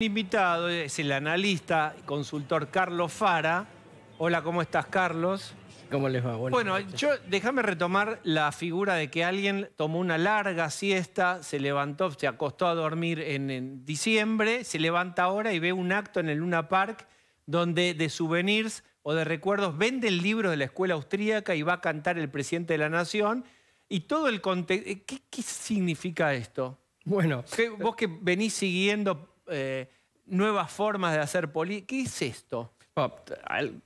invitado es el analista y consultor Carlos Fara. Hola, ¿cómo estás, Carlos? ¿Cómo les va? bueno, yo déjame retomar la figura de que alguien tomó una larga siesta, se levantó, se acostó a dormir en, diciembre, se levanta ahora y ve un acto en el Luna Park donde de souvenirs o de recuerdos vende el libro de la escuela austríaca y va a cantar el presidente de la nación. Y todo el ¿Qué, ¿Qué significa esto? Bueno. Vos que venís siguiendo eh, nuevas formas de hacer política. ¿Qué es esto?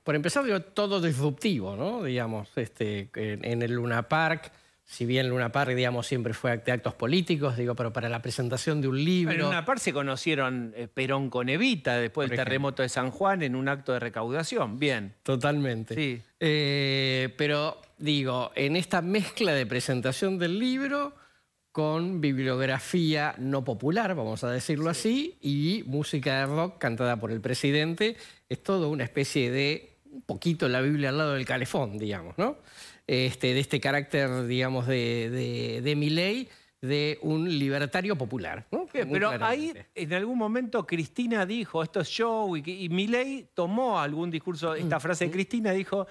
por empezar, digo, todo disruptivo, ¿no? Digamos, este, en, el Luna Park, si bien Luna Park, digamos, siempre fue de actos políticos, digo, pero para la presentación de un libro... En Luna Park se conocieron eh, Perón con Evita después del terremoto de San Juan en un acto de recaudación, bien. Totalmente. Sí. Eh, pero, digo, en esta mezcla de presentación del libro con bibliografía no popular, vamos a decirlo así, y música de rock cantada por el presidente. Es todo una especie de un poquito la Biblia al lado del calefón, digamos, ¿no? Este, de este carácter, digamos, de, de, de Milley, de un libertario popular. pero ahí, en algún momento, Cristina dijo, esto es show, y, y Milley tomó algún discurso, esta mm, frase de Cristina, dijo,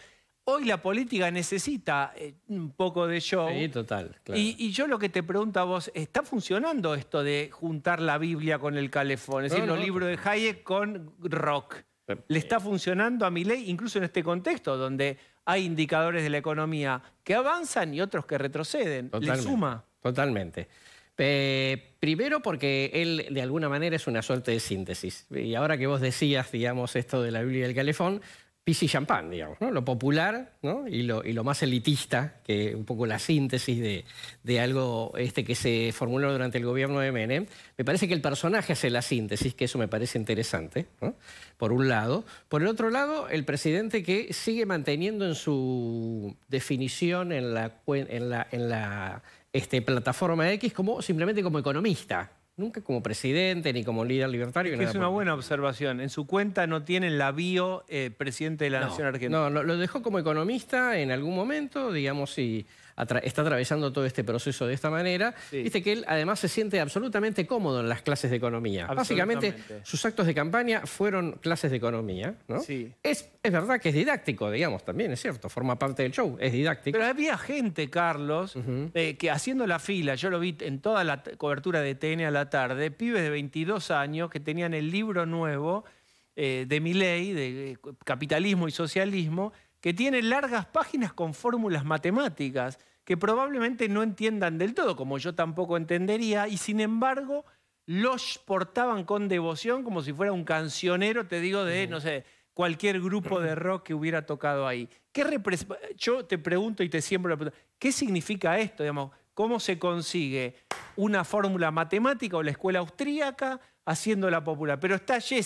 Hoy la política necesita eh, un poco de show. Sí, total. Y, yo lo que te pregunto a vos, ¿está funcionando esto de juntar la Biblia con el calefón? Es decir, los libros de Hayek con rock. Eh, ¿Le está funcionando a mi ley, incluso en este contexto, donde hay indicadores de la economía que avanzan y otros que retroceden? ¿Le suma? Totalmente. Eh, primero porque él de alguna manera es una suerte de síntesis. Y ahora que vos decías, digamos, esto de la Biblia y el calefón, pis y champán, digamos, lo popular ¿no? y, lo, más elitista, que un poco la síntesis de, algo este, que se formuló durante el gobierno de Menem. Me parece que el personaje hace la síntesis, que eso me parece interesante, por un lado. Por el otro lado, el presidente que sigue manteniendo en su definición en la, la, en la este, plataforma X como, simplemente como economista, Nunca como presidente ni como líder libertario. Es, una buena observación. En su cuenta no tiene la bio eh, presidente de la Nación Argentina. No, lo, dejó como economista en algún momento, digamos, y está atravesando todo este proceso de esta manera. Viste que él además se siente absolutamente cómodo en las clases de economía. Básicamente, sus actos de campaña fueron clases de economía, Es, verdad que es didáctico, digamos, también, es cierto, forma parte del show, es didáctico. Pero había gente, Carlos, eh, que haciendo la fila, yo lo vi en toda la cobertura de TN a la tarde, pibes de 22 años que tenían el libro nuevo eh, de de ley eh, de capitalismo y socialismo, que tiene largas páginas con fórmulas matemáticas que probablemente no entiendan del todo, como yo tampoco entendería, y sin embargo los portaban con devoción como si fuera un cancionero, te digo, de, no sé, cualquier grupo de rock que hubiera tocado ahí. ¿Qué yo te pregunto y te siembro la pregunta, ¿qué significa esto? Digamos, ¿Cómo se consigue una fórmula matemática o la escuela austríaca haciéndola popular. Pero está Jesse.